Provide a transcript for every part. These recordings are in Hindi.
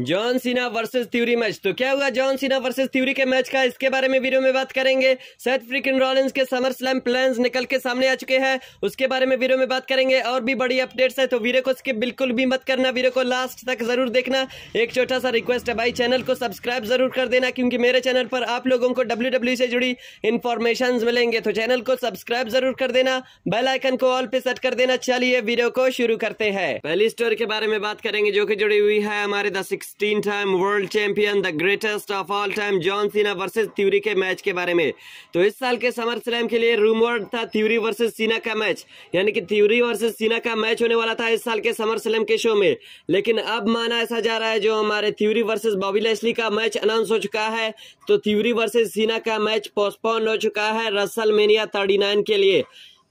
John Cena versus theory match तो क्या हुआ जॉन सीना वर्सेस थ्यूरी के मैच का इसके बारे में वीडियो में बात करेंगे सेथ फ्रिकिन रॉलिंस के समर स्लैम प्लान्स निकल के सामने आ चुके हैं उसके बारे में वीडियो में बात करेंगे और भी बड़ी अपडेट्स है तो वीडियो को स्किप बिल्कुल भी मत करना वीडियो को लास्ट तक जरूर देखना एक छोटा सा रिक्वेस्ट है भाई चैनल को सब्सक्राइब जरूर कर देना क्योंकि मेरे चैनल पर आप लोगों को डब्ल्यू e से जुड़ी इन्फॉर्मेशन मिलेंगे तो चैनल को सब्सक्राइब जरूर कर देना बेलाइकन को ऑल पे सेट कर देना चलिए वीडियो को शुरू करते हैं पहली स्टोरी के बारे में बात करेंगे जो की जुड़ी हुई है हमारे दस sixteen time world champion the greatest of all time John Cena versus Theory के मैच के बारे में तो इस साल के समर स्लैम के लिए रूमवर्ड था थ्यूरी वर्सेस सीना का मैच यानी कि थ्यूरी वर्सेस सीना का मैच होने वाला था इस साल के समर स्लैम के शो में लेकिन अब माना ऐसा जा रहा है जो हमारे थ्यूरी वर्सेज बॉबी लेस्ली का मैच अनाउंस हो चुका है तो थ्यूरी वर्सेज सीना का मैच पोस्टपोन हो चुका है रसल मेनिया के लिए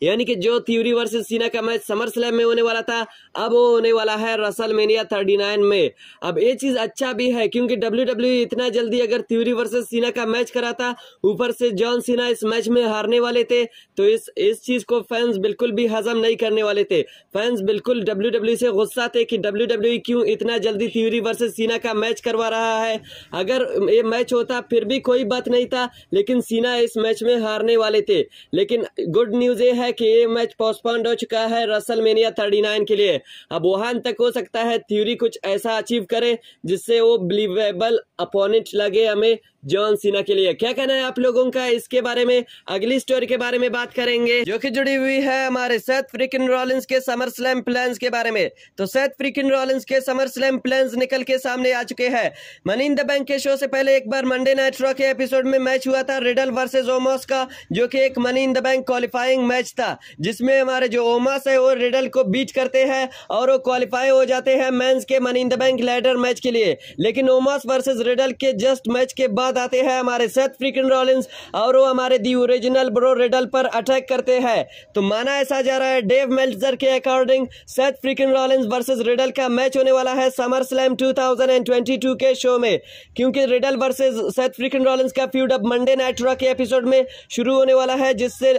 यानी कि जो थ्यूरी वर्सेस सीना का मैच समर स्लैम में होने वाला था अब वो होने वाला है रसल मेनिया थर्टी नाइन में अब ये चीज अच्छा भी है क्योंकि डब्ल्यू डब्ल्यू e इतना जल्दी अगर थ्यूरी वर्सेस सीना का मैच कराता ऊपर से जॉन सीना इस मैच में हारने वाले थे तो इस इस चीज को फैंस बिल्कुल भी हजम नहीं करने वाले थे फैंस बिल्कुल डब्ल्यू डब्ल्यू e से गुस्सा थे कि डब्ल्यू डब्ल्यू e क्यों इतना जल्दी थ्यूरी वर्सेस सीना का मैच करवा रहा है अगर ये मैच होता फिर भी कोई बात नहीं था लेकिन सीना इस मैच में हारने वाले थे लेकिन गुड न्यूज ये है कि ये मैच पोस्टपोन्ड हो चुका है रसल मेनिया थर्टी नाइन के लिए अब वुहान तक हो सकता है थ्योरी कुछ ऐसा अचीव करे जिससे वो बिलीवेबल अपोनेंट लगे हमें जॉन सीना के लिए क्या कहना है आप लोगों का इसके बारे में अगली स्टोरी के बारे में बात करेंगे जो कि जुड़ी हुई है हमारे सेथ फ्रिकिन रॉलिंस के समर स्लैम प्लान्स के बारे में तो सेथ फ्रिकिन रॉलिंस के समर स्लैम प्लान्स निकल के सामने आ चुके हैं मनी इन द बैंक के शो से पहले एक बार मंडे नाइट रॉ के एपिसोड में मैच हुआ था रिडल वर्सेज ओमोस का जो की एक Money in the Bank qualifying match था जिसमें हमारे जो ओमास है वो रिडल को बीट करते हैं और वो क्वालिफाई हो जाते हैं मैं के Money in the Bank ladder match के लिए लेकिन ओमास वर्सेज रिडल के जस्ट मैच के बाद साथ आते हैं हमारे सेथ फ्रिकन रॉलिन्स और वो हमारे दी ओरिजिनल ब्रो रिडल पर अटैक करते हैं तो माना ऐसा जा रहा है डेव मेल्टर के according Seth Freakin Rollins versus Riddle का मैच होने वाला है समर स्लैम टू के शो में क्योंकि Riddle versus Seth Freakin Rollins का फ्यूड अब मंडे नाइट रॉ के एपिसोड में शुरू होने वाला है जिससे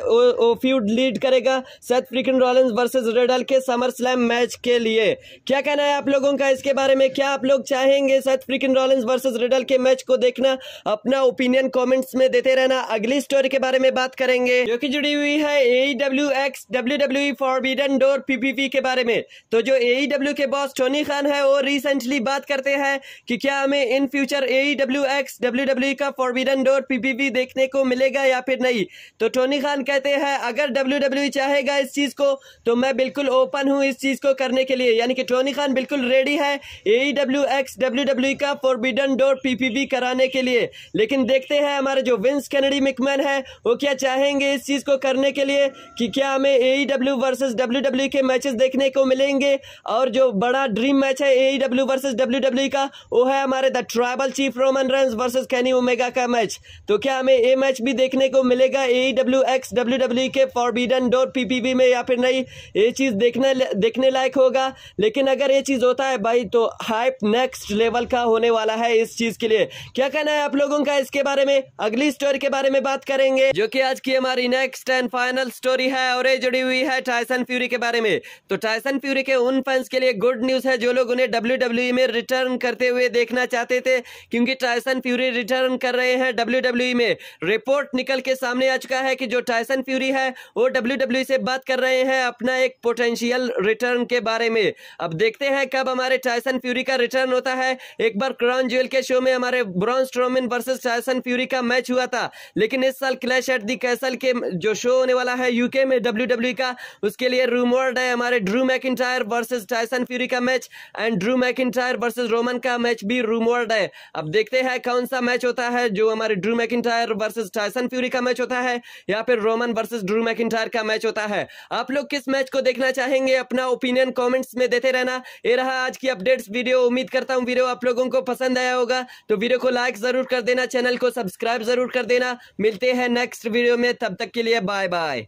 फ्यूड लीड करेगा Seth Freakin Rollins versus Riddle के समर स्लैम मैच के लिए क्या कहना है आप लोगों का इसके बारे में क्या आप लोग चाहेंगे Seth Freakin Rollins versus Riddle के मैच को देखना अपना ओपिनियन कमेंट्स में देते रहना अगली स्टोरी के बारे में बात करेंगे जो कि जुड़ी हुई है A W X W W Forbidden Door PPP के बारे में तो जो ए डब्ल्यू e के बॉस टोनी खान है वो रिसेंटली बात करते हैं कि क्या हमें in future A W X W W का फॉरबिडन डोर पीपीपी देखने को मिलेगा या फिर नहीं तो टोनी खान कहते हैं अगर डब्ल्यू डब्ल्यू e चाहेगा इस चीज को तो मैं बिल्कुल ओपन हूँ इस चीज को करने के लिए यानी कि टोनी खान बिल्कुल रेडी है A W X W W का फॉरबिडन डोर पीपीपी कराने के लिए लेकिन देखते हैं हमारे जो विंस कैनेडी मिकमैन है वो क्या चाहेंगे इस चीज़ को करने के लिए कि क्या हमें A E W versus W W के मैचेस देखने को मिलेंगे और जो बड़ा ड्रीम मैच है A E W versus W W का वो है हमारे the Tribal Chief Roman Reigns versus Kenny Omega का मैच तो क्या हमें ए मैच भी देखने को मिलेगा A E W X W W के Forbidden Door P P V में या फिर नहीं ये चीज़ देखने देखने लायक होगा लेकिन अगर ये चीज़ होता है भाई तो हाइप नेक्स्ट लेवल का होने वाला है इस चीज़ के लिए क्या कहना है आप लोग लोगों का इसके बारे में अगली स्टोरी के बारे में बात करेंगे जो कि आज की हमारी नेक्स्ट एंड फाइनल स्टोरी है और ये जुड़ी हुई है टाइसन फ्यूरी के बारे में तो टाइसन फ्यूरी के उन फैंस के लिए गुड न्यूज है जो लोग उन्हें डब्ल्यू e में रिटर्न करते हुए देखना चाहते थे क्योंकि टाइसन फ्यूरी रिटर्न कर रहे हैं डब्ल्यू e में रिपोर्ट निकल के सामने आ चुका है कि जो टाइसन फ्यूरी है वो डब्ल्यू e से बात कर रहे हैं अपना एक पोटेंशियल रिटर्न के बारे में अब देखते हैं कब हमारे टाइसन फ्यूरी का रिटर्न होता है एक बार क्राउन ज्वेल के शो में हमारे Braun Strowman Roman versus Tyson Fury का मैच हुआ था लेकिन इस साल क्लैश एट दी कैसल के जो शो होने वाला है यूके में डब्ल्यू e का उसके लिए रूमर्ड है हमारे Drew McIntyre versus Tyson Fury का match and Drew McIntyre versus Roman का मैच भी रूमर्ड है अब देखते हैं कौन सा मैच होता है जो हमारे Drew McIntyre versus Tyson Fury का मैच होता है या फिर रोमन वर्सेज ड्रू मैकिटायर का मैच होता है आप लोग किस मैच को देखना चाहेंगे अपना ओपिनियन कॉमेंट्स में देते रहना ये रहा आज की अपडेट्स वीडियो उम्मीद करता हूँ वीडियो आप लोगों को पसंद आया होगा तो वीडियो को लाइक जरूर कर देना चैनल को सब्सक्राइब जरूर कर देना मिलते हैं नेक्स्ट वीडियो में तब तक के लिए बाय बाय